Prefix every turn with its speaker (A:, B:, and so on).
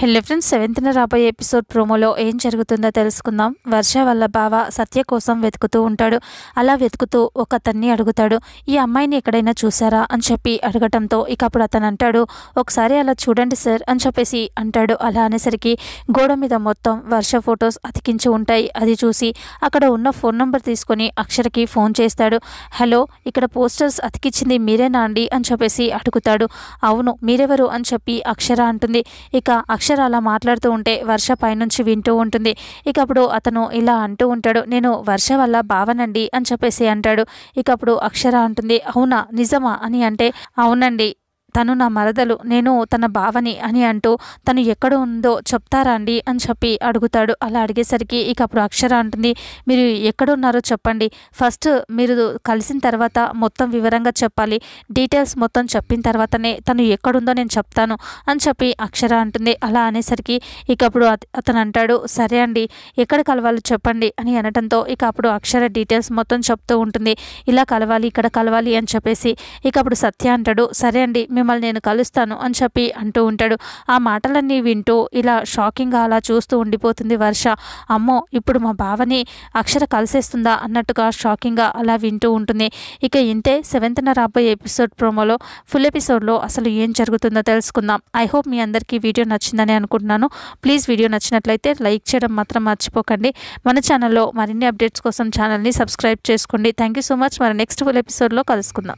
A: hello friends సెవెంత్న రాబోయే episode ప్రోమోలో ఏం జరుగుతుందో తెలుసుకుందాం వర్ష వల్ల బావ సత్య కోసం వెతుకుతూ ఉంటాడు అలా వెతుకుతూ ఒక అతన్ని అడుగుతాడు ఈ అమ్మాయిని ఎక్కడైనా చూసారా అని చెప్పి అడగటంతో ఇక అప్పుడు అతను అంటాడు ఒకసారి అలా చూడండి సార్ అని చెప్పేసి అంటాడు అలా అనేసరికి గోడ మీద మొత్తం వర్ష ఫొటోస్ అతికించి ఉంటాయి అది చూసి అక్కడ ఉన్న ఫోన్ నెంబర్ తీసుకొని అక్షరకి ఫోన్ చేస్తాడు హలో ఇక్కడ పోస్టర్స్ అతికించింది మీరేనా అండి అని చెప్పేసి అడుగుతాడు అవును మీరెవరు అని చెప్పి అక్షర అంటుంది ఇక అక్ష అక్షర అలా మాట్లాడుతూ ఉంటే వర్ష పైనుంచి వింటూ ఉంటుంది ఇకప్పుడు అతను ఇలా అంటూ ఉంటాడు నేను వర్ష వల్ల భావనండి అని చెప్పేసి అంటాడు ఇకప్పుడు అక్షర అంటుంది అవునా నిజమా అని అంటే అవునండి తను నా మరదలు నేను తన భావని అని అంటూ తను ఎక్కడ ఉందో అండి అని చెప్పి అడుగుతాడు అలా అడిగేసరికి ఇక అప్పుడు అక్షర అంటుంది మీరు ఎక్కడున్నారో చెప్పండి ఫస్ట్ మీరు కలిసిన తర్వాత మొత్తం వివరంగా చెప్పాలి డీటెయిల్స్ మొత్తం చెప్పిన తర్వాతనే తను ఎక్కడుందో నేను చెప్తాను అని చెప్పి అక్షర అంటుంది అలా అనేసరికి ఇక అప్పుడు అతను అంటాడు సరే అండి ఎక్కడ కలవాలో చెప్పండి అని అనటంతో ఇక అప్పుడు అక్షర డీటెయిల్స్ మొత్తం చెప్తూ ఉంటుంది ఇలా కలవాలి ఇక్కడ కలవాలి అని చెప్పేసి ఇక అప్పుడు సత్య అంటాడు సరే అండి మేము మిమ్మల్ని నేను కలుస్తాను అని చెప్పి అంటూ ఉంటాడు ఆ మాటలన్నీ వింటూ ఇలా షాకింగ్గా అలా చూస్తూ ఉండిపోతుంది వర్ష అమ్మో ఇప్పుడు మా బావని అక్షర కలిసేస్తుందా అన్నట్టుగా షాకింగ్గా అలా వింటూ ఉంటుంది ఇక ఇంతే సెవెంత్న రాబోయే ఎపిసోడ్ ప్రోమోలో ఫుల్ ఎపిసోడ్లో అసలు ఏం జరుగుతుందో తెలుసుకుందాం ఐ హోప్ మీ అందరికీ వీడియో నచ్చిందని అనుకుంటున్నాను ప్లీజ్ వీడియో నచ్చినట్లయితే లైక్ చేయడం మాత్రం మర్చిపోకండి మన ఛానల్లో మరిన్ని అప్డేట్స్ కోసం ఛానల్ని సబ్స్క్రైబ్ చేసుకోండి థ్యాంక్ సో మచ్ మరి నెక్స్ట్ ఫుల్ ఎపిసోడ్లో కలుసుకుందాం